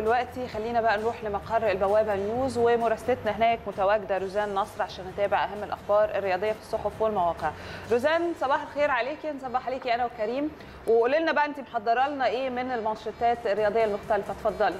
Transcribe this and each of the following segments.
دلوقتي خلينا بقى نروح لمقر البوابه نيوز ومراسلتنا هناك متواجده روزان نصر عشان نتابع اهم الاخبار الرياضيه في الصحف والمواقع. روزان صباح الخير عليكي نصبح عليكي انا وكريم وقولي لنا بقى انت محضره لنا ايه من المنشطات الرياضيه المختلفه اتفضلي.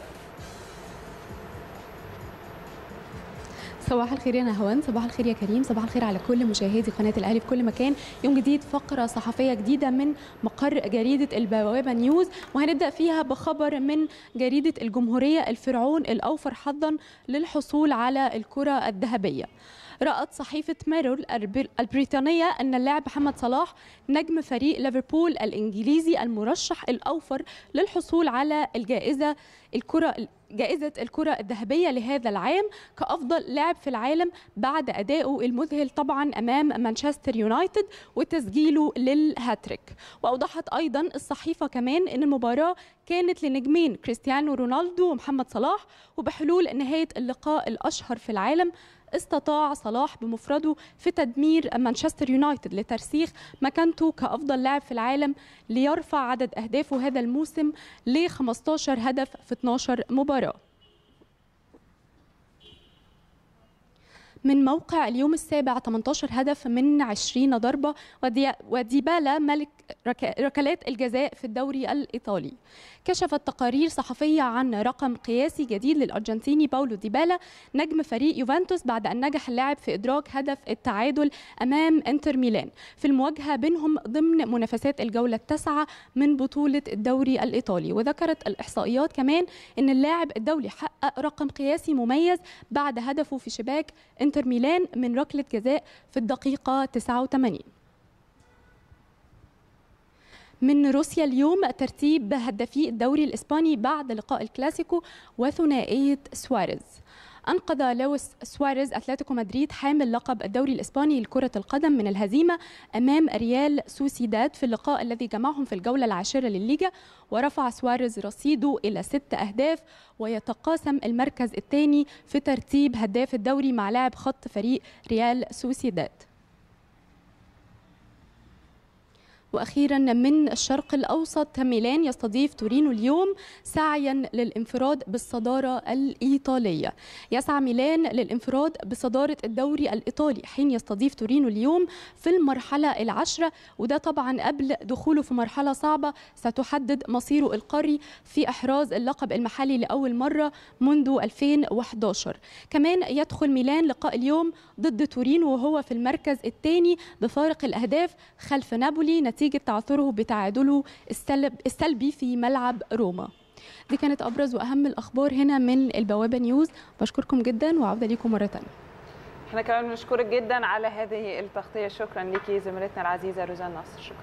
صباح الخير يا نهوان صباح الخير يا كريم صباح الخير على كل مشاهدي قناه الاهلي في كل مكان يوم جديد فقره صحفيه جديده من مقر جريده البوابه نيوز وهنبدا فيها بخبر من جريده الجمهوريه الفرعون الاوفر حظا للحصول على الكره الذهبيه رأت صحيفة ميرور البريطانية أن اللاعب محمد صلاح نجم فريق ليفربول الإنجليزي المرشح الأوفر للحصول على الجائزة الكرة جائزة الكرة الذهبية لهذا العام كأفضل لاعب في العالم بعد أدائه المذهل طبعا أمام مانشستر يونايتد وتسجيله للهاتريك وأوضحت أيضا الصحيفة كمان أن المباراة كانت لنجمين كريستيانو رونالدو ومحمد صلاح وبحلول نهاية اللقاء الأشهر في العالم استطاع صلاح بمفرده في تدمير مانشستر يونايتد لترسيخ مكانته كأفضل لاعب في العالم ليرفع عدد أهدافه هذا الموسم ل 15 هدف في 12 مباراة من موقع اليوم السابع 18 هدف من 20 ضربة وديبالا ملك ركلات الجزاء في الدوري الإيطالي كشفت تقارير صحفية عن رقم قياسي جديد للأرجنتيني باولو ديبالا نجم فريق يوفنتوس بعد أن نجح اللاعب في إدراك هدف التعادل أمام إنتر ميلان في المواجهة بينهم ضمن منافسات الجولة التاسعة من بطولة الدوري الإيطالي وذكرت الإحصائيات كمان أن اللاعب الدولي حقق حقق رقم قياسي مميز بعد هدفه في شباك انتر ميلان من ركلة جزاء في الدقيقة 89 من روسيا اليوم ترتيب هدافي الدوري الإسباني بعد لقاء الكلاسيكو وثنائية سواريز أنقذ لويس سواريز أتلتيكو مدريد حامل لقب الدوري الإسباني لكرة القدم من الهزيمة أمام ريال سوسيداد في اللقاء الذي جمعهم في الجولة العاشرة للليجا ورفع سواريز رصيده إلى ست أهداف ويتقاسم المركز الثاني في ترتيب هداف الدوري مع لاعب خط فريق ريال سوسيداد واخيرا من الشرق الاوسط ميلان يستضيف تورينو اليوم سعيا للانفراد بالصداره الايطاليه يسعى ميلان للانفراد بصداره الدوري الايطالي حين يستضيف تورينو اليوم في المرحله العشره وده طبعا قبل دخوله في مرحله صعبه ستحدد مصيره القاري في احراز اللقب المحلي لاول مره منذ 2011 كمان يدخل ميلان لقاء اليوم ضد تورينو وهو في المركز الثاني بفارق الاهداف خلف نابولي نتيجة نتيجة تعثره بتعادله السلبي في ملعب روما دي كانت أبرز وأهم الأخبار هنا من البوابة نيوز بشكركم جدا وعودة ليكم مرة تانية احنا كمان بنشكرك جدا على هذه التغطية شكرا ليكي زميلتنا العزيزة روزان نصر شكرا